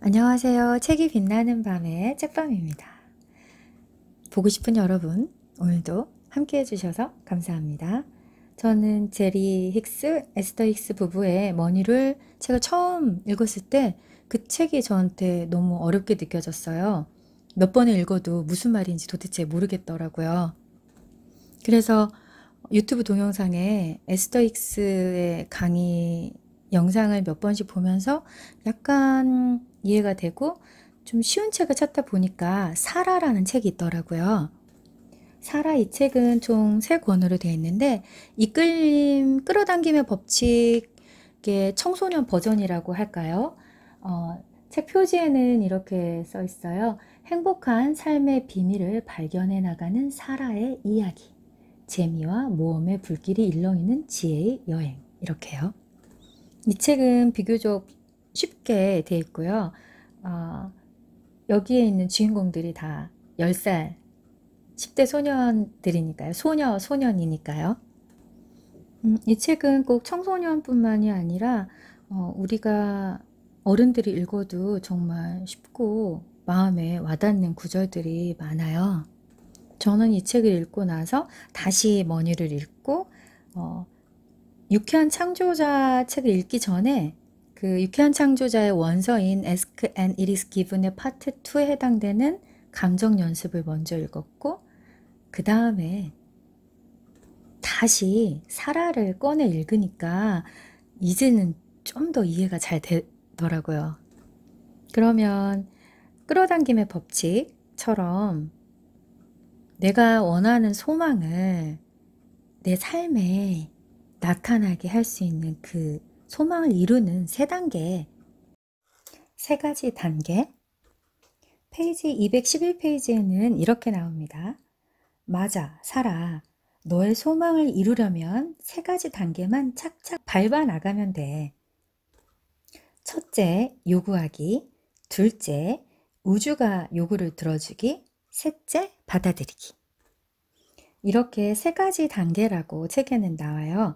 안녕하세요. 책이 빛나는 밤의 책밤입니다. 보고 싶은 여러분, 오늘도 함께 해주셔서 감사합니다. 저는 제리 힉스, 에스터 힉스 부부의 머니를 제가 처음 읽었을 때 그 책이 저한테 너무 어렵게 느껴졌어요. 몇 번을 읽어도 무슨 말인지 도대체 모르겠더라고요. 그래서 유튜브 동영상에 에스터 힉스의 강의 영상을 몇 번씩 보면서 약간 이해가 되고 좀 쉬운 책을 찾다 보니까 사라라는 책이 있더라고요. 사라 이 책은 총 세 권으로 되어 있는데 이끌림 끌어당김의 법칙의 청소년 버전이라고 할까요? 어, 책 표지에는 이렇게 써 있어요. 행복한 삶의 비밀을 발견해 나가는 사라의 이야기. 재미와 모험의 불길이 일렁이는 지혜의 여행. 이렇게요. 이 책은 비교적 쉽게 돼 있고요. 어, 여기에 있는 주인공들이 다 10살, 10대 소년들이니까요. 소녀, 소년이니까요. 음, 이 책은 꼭 청소년뿐만이 아니라 어, 우리가 어른들이 읽어도 정말 쉽고 마음에 와닿는 구절들이 많아요. 저는 이 책을 읽고 나서 다시 머니를 읽고 어, 유쾌한 창조자 책을 읽기 전에 그 유쾌한 창조자의 원서인 Ask and It is Given의 파트 2에 해당되는 감정 연습을 먼저 읽었고 그 다음에 다시 사라를 꺼내 읽으니까 이제는 좀 더 이해가 잘 되더라고요. 그러면 끌어당김의 법칙처럼 내가 원하는 소망을 내 삶에 나타나게 할 수 있는 그 소망을 이루는 세 단계, 세 가지 단계. 페이지 211페이지에는 이렇게 나옵니다. 맞아, 살아. 너의 소망을 이루려면 세 가지 단계만 착착 밟아 나가면 돼. 첫째, 요구하기. 둘째, 우주가 요구를 들어주기. 셋째, 받아들이기. 이렇게 세 가지 단계라고 책에는 나와요.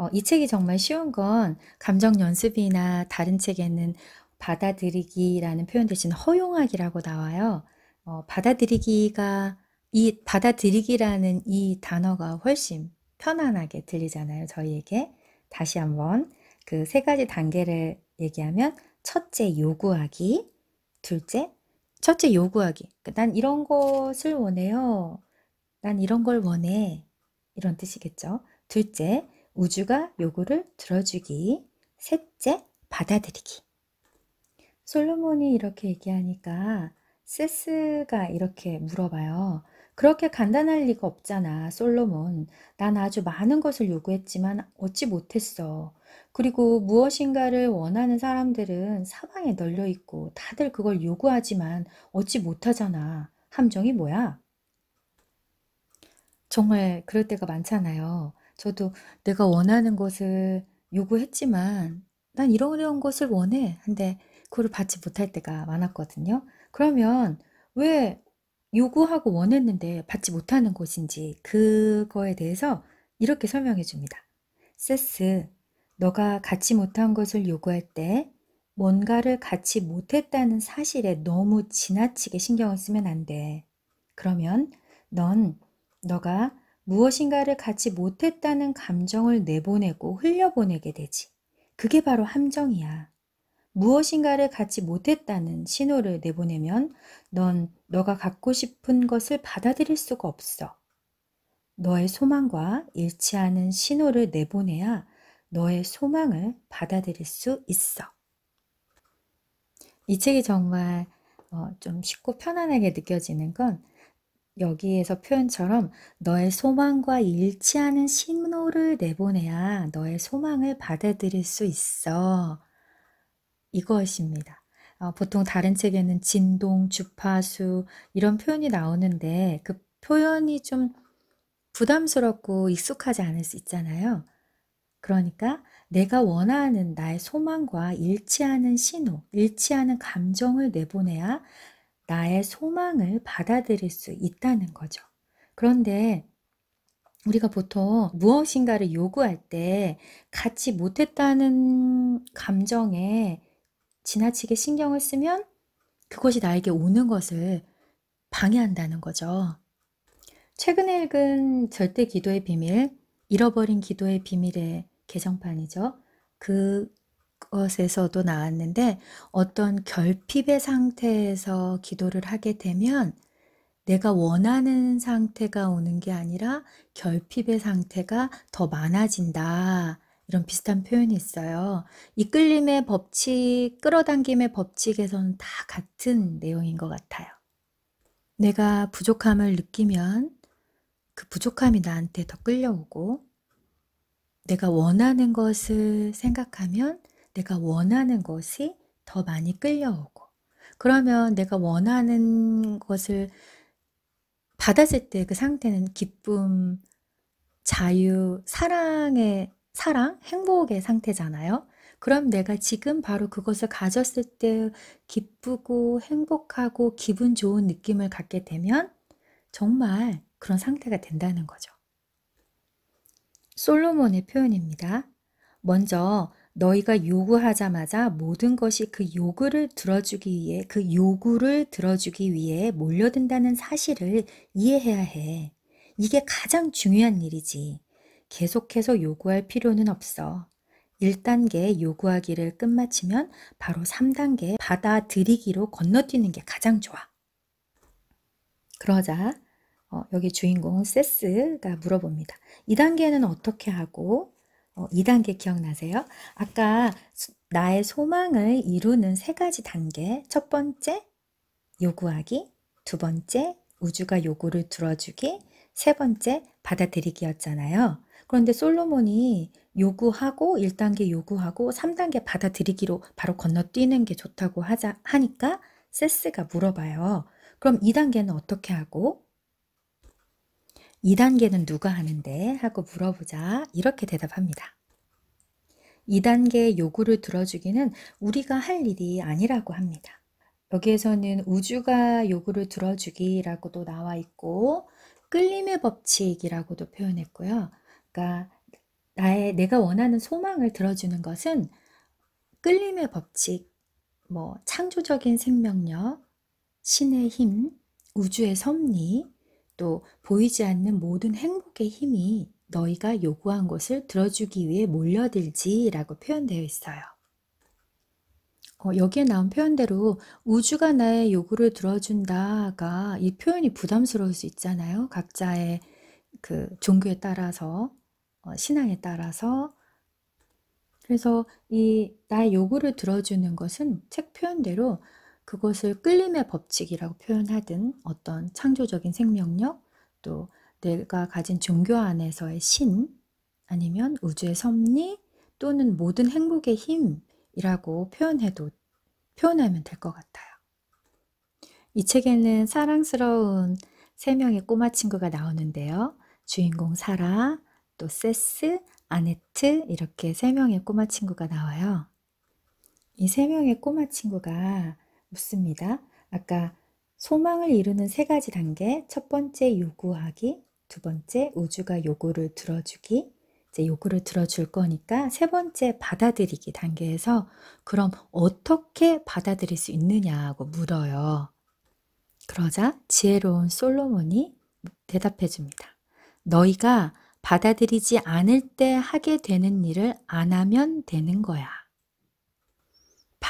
어, 이 책이 정말 쉬운 건 감정 연습이나 다른 책에는 받아들이기라는 표현 대신 허용하기라고 나와요. 어, 받아들이기가 이 받아들이기라는 이 단어가 훨씬 편안하게 들리잖아요. 저희에게 다시 한번 그 세 가지 단계를 얘기하면 첫째 요구하기, 둘째 첫째 요구하기. 그러니까 난 이런 것을 원해요. 난 이런 걸 원해. 이런 뜻이겠죠. 둘째 우주가 요구를 들어주기. 셋째, 받아들이기. 솔로몬이 이렇게 얘기하니까 세스가 이렇게 물어봐요. 그렇게 간단할 리가 없잖아, 솔로몬. 난 아주 많은 것을 요구했지만 얻지 못했어. 그리고 무엇인가를 원하는 사람들은 사방에 널려 있고 다들 그걸 요구하지만 얻지 못하잖아. 함정이 뭐야? 정말 그럴 때가 많잖아요. 저도 내가 원하는 것을 요구했지만 난 이런 이런 것을 원해. 근데 그걸 받지 못할 때가 많았거든요. 그러면 왜 요구하고 원했는데 받지 못하는 것인지 그거에 대해서 이렇게 설명해 줍니다. 세스, 너가 갖지 못한 것을 요구할 때 뭔가를 갖지 못했다는 사실에 너무 지나치게 신경을 쓰면 안 돼. 그러면 넌 너가 무엇인가를 갖지 못했다는 감정을 내보내고 흘려보내게 되지. 그게 바로 함정이야. 무엇인가를 갖지 못했다는 신호를 내보내면 넌 너가 갖고 싶은 것을 받아들일 수가 없어. 너의 소망과 일치하는 신호를 내보내야 너의 소망을 받아들일 수 있어. 이 책이 정말 어, 좀 쉽고 편안하게 느껴지는 건 여기에서 표현처럼 너의 소망과 일치하는 신호를 내보내야 너의 소망을 받아들일 수 있어. 이것입니다. 어, 보통 다른 책에는 진동, 주파수 이런 표현이 나오는데 그 표현이 좀 부담스럽고 익숙하지 않을 수 있잖아요. 그러니까 내가 원하는 나의 소망과 일치하는 신호, 일치하는 감정을 내보내야 나의 소망을 받아들일 수 있다는 거죠. 그런데 우리가 보통 무엇인가를 요구할 때 같이 못했다는 감정에 지나치게 신경을 쓰면 그것이 나에게 오는 것을 방해한다는 거죠. 최근에 읽은 절대 기도의 비밀, 잃어버린 기도의 비밀의 개정판이죠. 그 것에서도 나왔는데 어떤 결핍의 상태에서 기도를 하게 되면 내가 원하는 상태가 오는 게 아니라 결핍의 상태가 더 많아진다. 이런 비슷한 표현이 있어요. 이끌림의 법칙, 끌어당김의 법칙에서는 다 같은 내용인 것 같아요. 내가 부족함을 느끼면 그 부족함이 나한테 더 끌려오고, 내가 원하는 것을 생각하면 내가 원하는 것이 더 많이 끌려오고 그러면 내가 원하는 것을 받았을 때 그 상태는 기쁨, 자유, 사랑의 사랑, 행복의 상태잖아요. 그럼 내가 지금 바로 그것을 가졌을 때 기쁘고 행복하고 기분 좋은 느낌을 갖게 되면 정말 그런 상태가 된다는 거죠. 솔로몬의 표현입니다. 먼저 너희가 요구하자마자 모든 것이 그 요구를 들어주기 위해 그 요구를 들어주기 위해 몰려든다는 사실을 이해해야 해. 이게 가장 중요한 일이지. 계속해서 요구할 필요는 없어. 1단계 요구하기를 끝마치면 바로 3단계 받아들이기로 건너뛰는 게 가장 좋아. 그러자 어, 여기 주인공 세스가 물어봅니다. 2단계는 어떻게 하고 어, 2단계 기억나세요? 아까 나의 소망을 이루는 세 가지 단계. 첫 번째, 요구하기. 두 번째, 우주가 요구를 들어주기. 세 번째, 받아들이기였잖아요. 그런데 솔로몬이 요구하고 1단계 요구하고 3단계 받아들이기로 바로 건너뛰는 게 좋다고 하자 하니까 세스가 물어봐요. 그럼 2단계는 어떻게 하고 2단계는 누가 하는데? 하고 물어보자 이렇게 대답합니다. 2단계 요구를 들어주기는 우리가 할 일이 아니라고 합니다. 여기에서는 우주가 요구를 들어주기라고도 나와 있고 끌림의 법칙이라고도 표현했고요. 그러니까 나의 내가 원하는 소망을 들어주는 것은 끌림의 법칙, 뭐 창조적인 생명력, 신의 힘, 우주의 섭리, 또 보이지 않는 모든 행복의 힘이 너희가 요구한 것을 들어주기 위해 몰려들지라고 표현되어 있어요. 어, 여기에 나온 표현대로 우주가 나의 요구를 들어준다가 이 표현이 부담스러울 수 있잖아요. 각자의 그 종교에 따라서 어, 신앙에 따라서 그래서 이 나의 요구를 들어주는 것은 책 표현대로 그것을 끌림의 법칙이라고 표현하든 어떤 창조적인 생명력 또 내가 가진 종교 안에서의 신 아니면 우주의 섭리 또는 모든 행복의 힘이라고 표현해도 표현하면 될 것 같아요. 이 책에는 사랑스러운 세 명의 꼬마 친구가 나오는데요. 주인공 사라, 또 세스, 아네트 이렇게 세 명의 꼬마 친구가 나와요. 이 세 명의 꼬마 친구가 묻습니다. 아까 소망을 이루는 세 가지 단계, 첫 번째 요구하기, 두 번째 우주가 요구를 들어주기, 이제 요구를 들어줄 거니까 세 번째 받아들이기 단계에서 그럼 어떻게 받아들일 수 있느냐고 물어요. 그러자 지혜로운 솔로몬이 대답해 줍니다. 너희가 받아들이지 않을 때 하게 되는 일을 안 하면 되는 거야.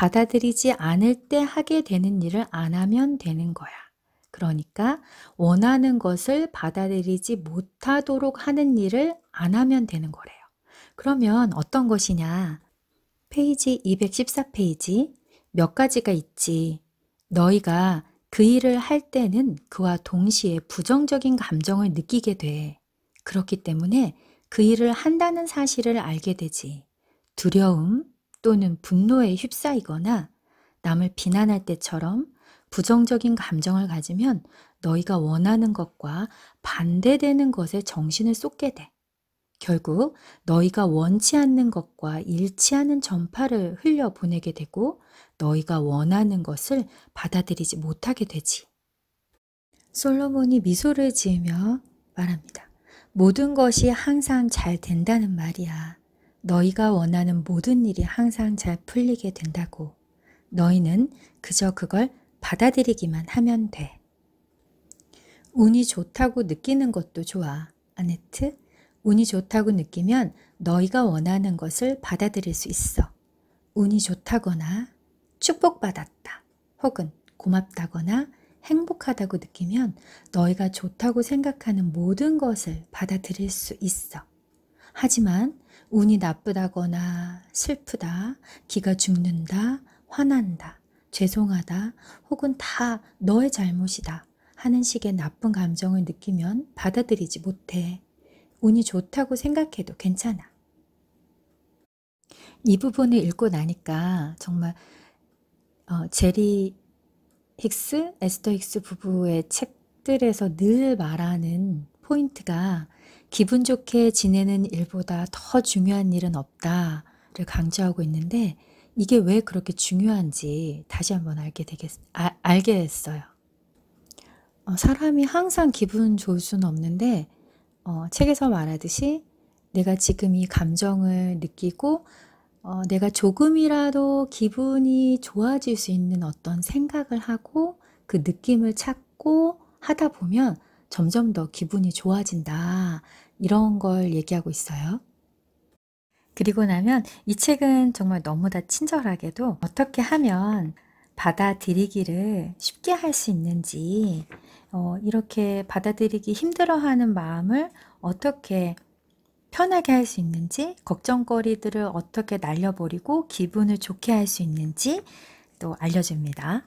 받아들이지 않을 때 하게 되는 일을 안 하면 되는 거야. 그러니까 원하는 것을 받아들이지 못하도록 하는 일을 안 하면 되는 거래요. 그러면 어떤 것이냐? 페이지 214페이지 몇 가지가 있지. 너희가 그 일을 할 때는 그와 동시에 부정적인 감정을 느끼게 돼. 그렇기 때문에 그 일을 한다는 사실을 알게 되지. 두려움, 또는 분노에 휩싸이거나 남을 비난할 때처럼 부정적인 감정을 가지면 너희가 원하는 것과 반대되는 것에 정신을 쏟게 돼. 결국 너희가 원치 않는 것과 일치하는 전파를 흘려 보내게 되고 너희가 원하는 것을 받아들이지 못하게 되지. 솔로몬이 미소를 지으며 말합니다. 모든 것이 항상 잘 된다는 말이야. 너희가 원하는 모든 일이 항상 잘 풀리게 된다고. 너희는 그저 그걸 받아들이기만 하면 돼. 운이 좋다고 느끼는 것도 좋아. 아네트, 운이 좋다고 느끼면 너희가 원하는 것을 받아들일 수 있어. 운이 좋다거나 축복받았다 혹은 고맙다거나 행복하다고 느끼면 너희가 좋다고 생각하는 모든 것을 받아들일 수 있어. 하지만 운이 나쁘다거나 슬프다, 기가 죽는다, 화난다, 죄송하다, 혹은 다 너의 잘못이다 하는 식의 나쁜 감정을 느끼면 받아들이지 못해. 운이 좋다고 생각해도 괜찮아. 이 부분을 읽고 나니까 정말 어, 제리 힉스, 에스터 힉스 부부의 책들에서 늘 말하는 포인트가 기분 좋게 지내는 일보다 더 중요한 일은 없다를 강조하고 있는데 이게 왜 그렇게 중요한지 다시 한번 알게 되겠, 아, 알게 됐어요. 어, 사람이 항상 기분 좋을 수는 없는데 어, 책에서 말하듯이 내가 지금 이 감정을 느끼고 어, 내가 조금이라도 기분이 좋아질 수 있는 어떤 생각을 하고 그 느낌을 찾고 하다 보면 점점 더 기분이 좋아진다. 이런 걸 얘기하고 있어요. 그리고 나면 이 책은 정말 너무나 친절하게도 어떻게 하면 받아들이기를 쉽게 할 수 있는지, 어, 이렇게 받아들이기 힘들어하는 마음을 어떻게 편하게 할 수 있는지, 걱정거리들을 어떻게 날려버리고 기분을 좋게 할 수 있는지 또 알려줍니다.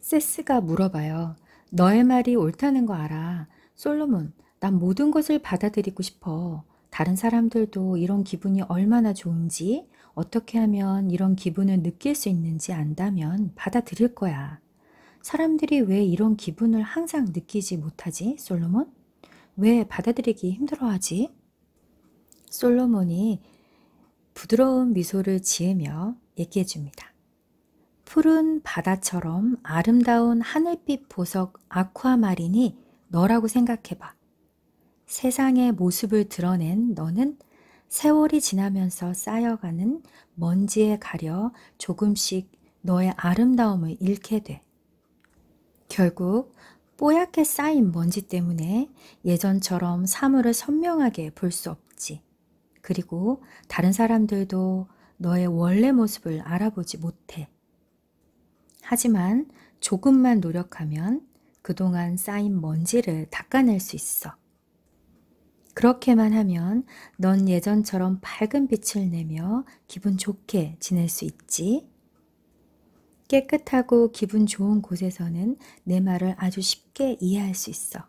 세스가 물어봐요. 너의 말이 옳다는 거 알아. 솔로몬, 난 모든 것을 받아들이고 싶어. 다른 사람들도 이런 기분이 얼마나 좋은지, 어떻게 하면 이런 기분을 느낄 수 있는지 안다면 받아들일 거야. 사람들이 왜 이런 기분을 항상 느끼지 못하지, 솔로몬? 왜 받아들이기 힘들어하지? 솔로몬이 부드러운 미소를 지으며 얘기해 줍니다. 푸른 바다처럼 아름다운 하늘빛 보석 아쿠아마린이 너라고 생각해봐. 세상의 모습을 드러낸 너는 세월이 지나면서 쌓여가는 먼지에 가려 조금씩 너의 아름다움을 잃게 돼. 결국 뽀얗게 쌓인 먼지 때문에 예전처럼 사물을 선명하게 볼 수 없지. 그리고 다른 사람들도 너의 원래 모습을 알아보지 못해. 하지만 조금만 노력하면 그동안 쌓인 먼지를 닦아낼 수 있어. 그렇게만 하면 넌 예전처럼 밝은 빛을 내며 기분 좋게 지낼 수 있지. 깨끗하고 기분 좋은 곳에서는 내 말을 아주 쉽게 이해할 수 있어.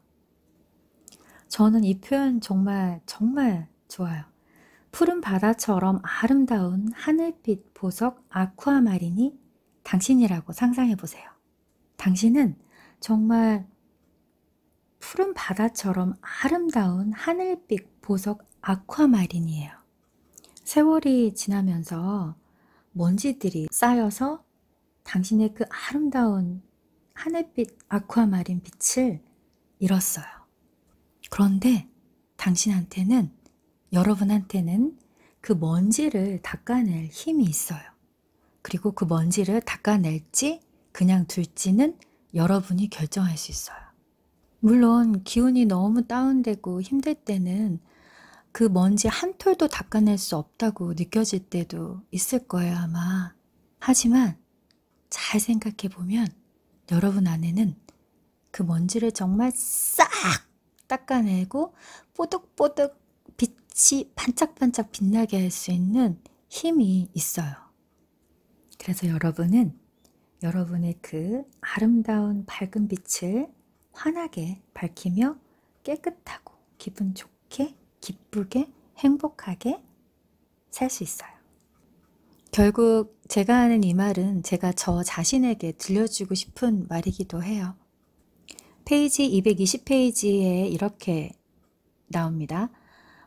저는 이 표현 정말 정말 좋아요. 푸른 바다처럼 아름다운 하늘빛 보석 아쿠아마린이 당신이라고 상상해 보세요. 당신은 정말 푸른 바다처럼 아름다운 하늘빛 보석 아쿠아마린이에요. 세월이 지나면서 먼지들이 쌓여서 당신의 그 아름다운 하늘빛 아쿠아마린 빛을 잃었어요. 그런데 당신한테는, 여러분한테는 그 먼지를 닦아낼 힘이 있어요. 그리고 그 먼지를 닦아낼지 그냥 둘지는 여러분이 결정할 수 있어요. 물론 기운이 너무 다운되고 힘들 때는 그 먼지 한 톨도 닦아낼 수 없다고 느껴질 때도 있을 거예요, 아마. 하지만 잘 생각해 보면 여러분 안에는 그 먼지를 정말 싹 닦아내고 뽀득뽀득 빛이 반짝반짝 빛나게 할 수 있는 힘이 있어요. 그래서 여러분은 여러분의 그 아름다운 밝은 빛을 환하게 밝히며 깨끗하고 기분 좋게 기쁘게 행복하게 살 수 있어요. 결국 제가 하는 이 말은 제가 저 자신에게 들려주고 싶은 말이기도 해요. 페이지 220페이지에 이렇게 나옵니다.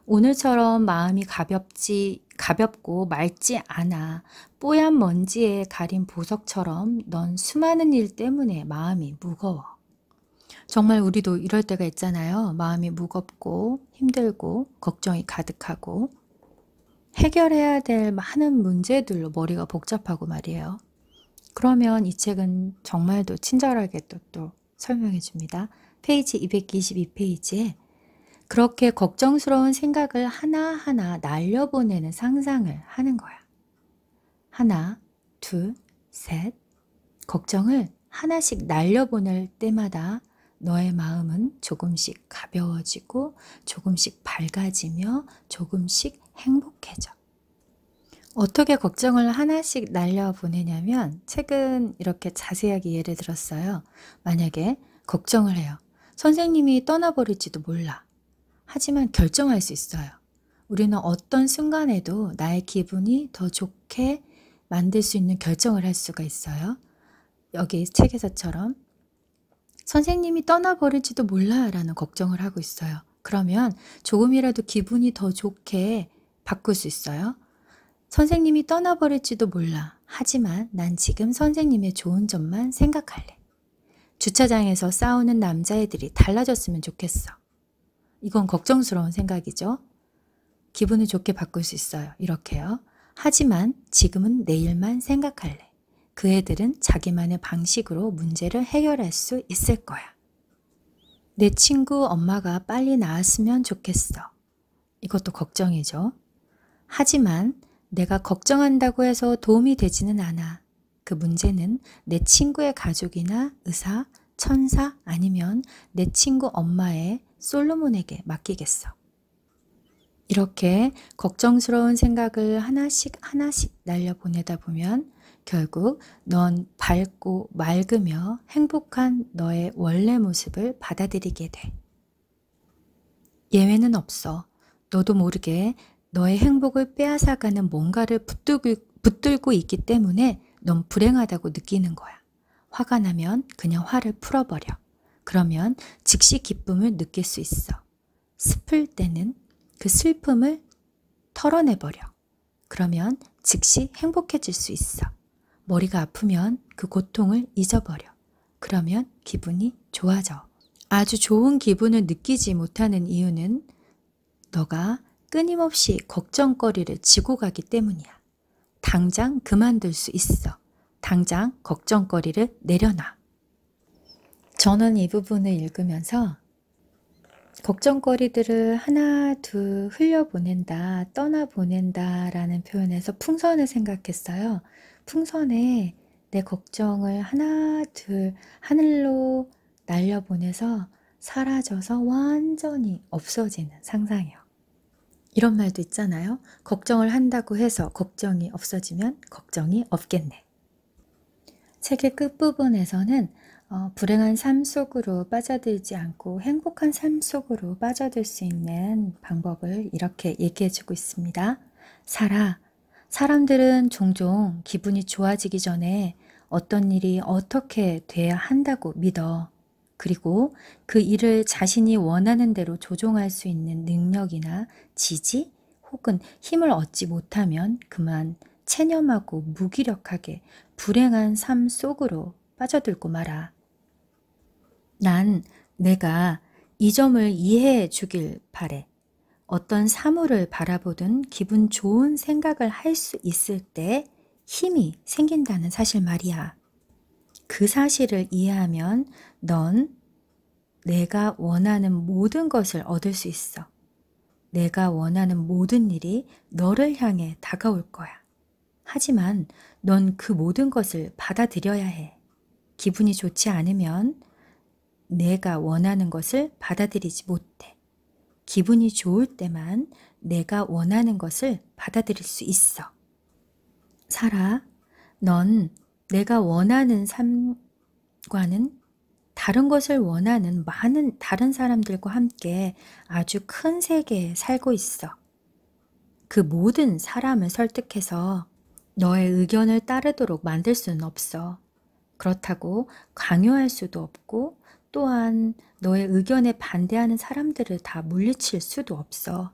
오늘처럼 마음이 가볍지 가볍고 맑지 않아 뽀얀 먼지에 가린 보석처럼 넌 수많은 일 때문에 마음이 무거워. 정말 우리도 이럴 때가 있잖아요. 마음이 무겁고 힘들고 걱정이 가득하고 해결해야 될 많은 문제들로 머리가 복잡하고 말이에요. 그러면 이 책은 정말도 친절하게 또, 또 설명해 줍니다. 페이지 222페이지에 그렇게 걱정스러운 생각을 하나하나 날려보내는 상상을 하는 거야. 하나, 둘, 셋. 걱정을 하나씩 날려보낼 때마다 너의 마음은 조금씩 가벼워지고 조금씩 밝아지며 조금씩 행복해져. 어떻게 걱정을 하나씩 날려보내냐면 책은 이렇게 자세하게 예를 들었어요. 만약에 걱정을 해요. 선생님이 떠나버릴지도 몰라. 하지만 결정할 수 있어요. 우리는 어떤 순간에도 나의 기분이 더 좋게 만들 수 있는 결정을 할 수가 있어요. 여기 책에서처럼 선생님이 떠나버릴지도 몰라 라는 걱정을 하고 있어요. 그러면 조금이라도 기분이 더 좋게 바꿀 수 있어요. 선생님이 떠나버릴지도 몰라. 하지만 난 지금 선생님의 좋은 점만 생각할래. 주차장에서 싸우는 남자애들이 달라졌으면 좋겠어. 이건 걱정스러운 생각이죠. 기분을 좋게 바꿀 수 있어요. 이렇게요. 하지만 지금은 내일만 생각할래. 그 애들은 자기만의 방식으로 문제를 해결할 수 있을 거야. 내 친구 엄마가 빨리 나았으면 좋겠어. 이것도 걱정이죠. 하지만 내가 걱정한다고 해서 도움이 되지는 않아. 그 문제는 내 친구의 가족이나 의사, 천사 아니면 내 친구 엄마의 솔로몬에게 맡기겠어. 이렇게 걱정스러운 생각을 하나씩 하나씩 날려보내다 보면 결국 넌 밝고 맑으며 행복한 너의 원래 모습을 받아들이게 돼. 예외는 없어. 너도 모르게 너의 행복을 빼앗아가는 뭔가를 붙들고, 붙들고 있기 때문에 넌 불행하다고 느끼는 거야. 화가 나면 그냥 화를 풀어버려. 그러면 즉시 기쁨을 느낄 수 있어. 슬플 때는 그 슬픔을 털어내버려. 그러면 즉시 행복해질 수 있어. 머리가 아프면 그 고통을 잊어버려. 그러면 기분이 좋아져. 아주 좋은 기분을 느끼지 못하는 이유는 너가 끊임없이 걱정거리를 지고 가기 때문이야. 당장 그만둘 수 있어. 당장 걱정거리를 내려놔. 저는 이 부분을 읽으면서 걱정거리들을 하나, 둘 흘려보낸다, 떠나보낸다 라는 표현에서 풍선을 생각했어요. 풍선에 내 걱정을 하나, 둘 하늘로 날려보내서 사라져서 완전히 없어지는 상상이요. 이런 말도 있잖아요. 걱정을 한다고 해서 걱정이 없어지면 걱정이 없겠네. 책의 끝부분에서는 어, 불행한 삶 속으로 빠져들지 않고 행복한 삶 속으로 빠져들 수 있는 방법을 이렇게 얘기해주고 있습니다. 사라, 사람들은 종종 기분이 좋아지기 전에 어떤 일이 어떻게 돼야 한다고 믿어. 그리고 그 일을 자신이 원하는 대로 조종할 수 있는 능력이나 지지 혹은 힘을 얻지 못하면 그만 체념하고 무기력하게 불행한 삶 속으로 빠져들고 말아. 난 내가 이 점을 이해해 주길 바래. 어떤 사물을 바라보든 기분 좋은 생각을 할 수 있을 때 힘이 생긴다는 사실 말이야. 그 사실을 이해하면 넌 내가 원하는 모든 것을 얻을 수 있어. 내가 원하는 모든 일이 너를 향해 다가올 거야. 하지만 넌 그 모든 것을 받아들여야 해. 기분이 좋지 않으면 내가 원하는 것을 받아들이지 못해. 기분이 좋을 때만 내가 원하는 것을 받아들일 수 있어. 사라, 넌 내가 원하는 삶과는 다른 것을 원하는 많은 다른 사람들과 함께 아주 큰 세계에 살고 있어. 그 모든 사람을 설득해서 너의 의견을 따르도록 만들 수는 없어. 그렇다고 강요할 수도 없고 또한 너의 의견에 반대하는 사람들을 다 물리칠 수도 없어.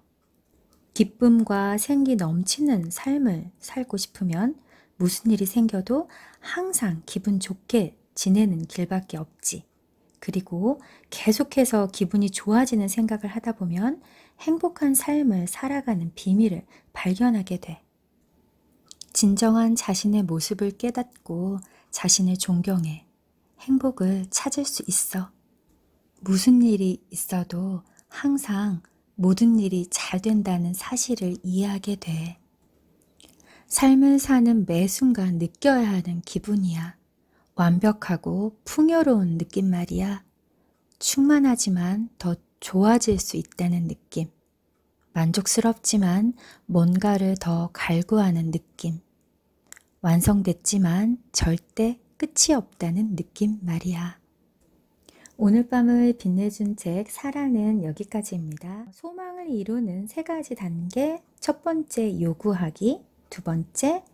기쁨과 생기 넘치는 삶을 살고 싶으면 무슨 일이 생겨도 항상 기분 좋게 지내는 길밖에 없지. 그리고 계속해서 기분이 좋아지는 생각을 하다 보면 행복한 삶을 살아가는 비밀을 발견하게 돼. 진정한 자신의 모습을 깨닫고 자신을 존경해. 행복을 찾을 수 있어. 무슨 일이 있어도 항상 모든 일이 잘 된다는 사실을 이해하게 돼. 삶을 사는 매 순간 느껴야 하는 기분이야. 완벽하고 풍요로운 느낌 말이야. 충만하지만 더 좋아질 수 있다는 느낌. 만족스럽지만 뭔가를 더 갈구하는 느낌. 완성됐지만 절대 끝이 없다는 느낌 말이야. 오늘 밤을 빛내준 책 사랑은 여기까지입니다. 소망을 이루는 세 가지 단계 첫 번째 요구하기 두 번째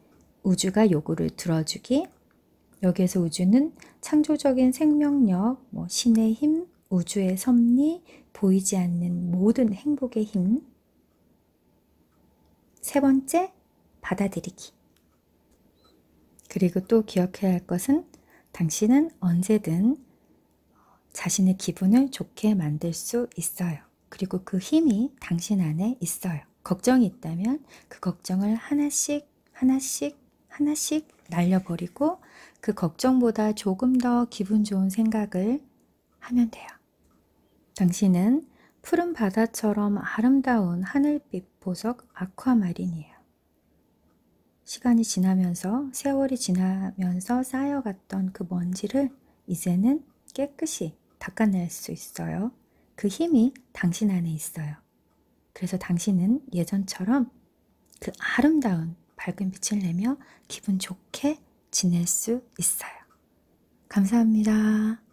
우주가 요구를 들어주기 여기에서 우주는 창조적인 생명력, 뭐 신의 힘, 우주의 섭리, 보이지 않는 모든 행복의 힘. 세 번째, 받아들이기. 그리고 또 기억해야 할 것은 당신은 언제든 자신의 기분을 좋게 만들 수 있어요. 그리고 그 힘이 당신 안에 있어요. 걱정이 있다면 그 걱정을 하나씩 하나씩 하나씩 날려버리고 그 걱정보다 조금 더 기분 좋은 생각을 하면 돼요. 당신은 푸른 바다처럼 아름다운 하늘빛 보석 아쿠아마린이에요. 시간이 지나면서 세월이 지나면서 쌓여갔던 그 먼지를 이제는 깨끗이 닦아낼 수 있어요. 그 힘이 당신 안에 있어요. 그래서 당신은 예전처럼 그 아름다운 밝은 빛을 내며 기분 좋게 지낼 수 있어요. 감사합니다.